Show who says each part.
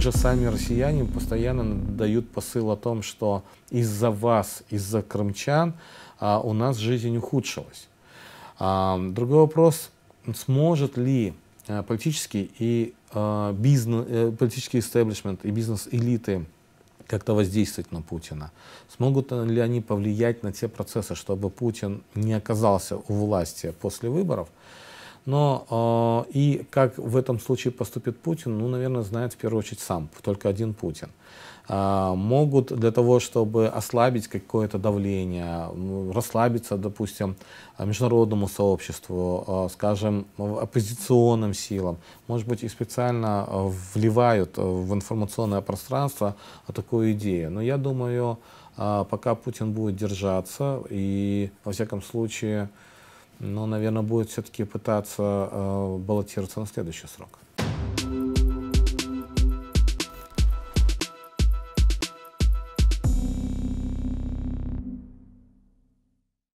Speaker 1: Уже сами россияне постоянно дают посыл о том, что из-за вас, из-за крымчан а, у нас жизнь ухудшилась. А, другой вопрос, сможет ли а, политический и а, бизнес, э, политический истеблишмент и бизнес-элиты как-то воздействовать на Путина? Смогут ли они повлиять на те процессы, чтобы Путин не оказался у власти после выборов? Но э, и как в этом случае поступит Путин, ну, наверное, знает в первую очередь сам, только один Путин. Э, могут для того, чтобы ослабить какое-то давление, ну, расслабиться, допустим, международному сообществу, э, скажем, оппозиционным силам, может быть, и специально вливают в информационное пространство такую идею. Но я думаю, э, пока Путин будет держаться и, во всяком случае, но, наверное, будет все-таки пытаться э, баллотироваться на следующий срок.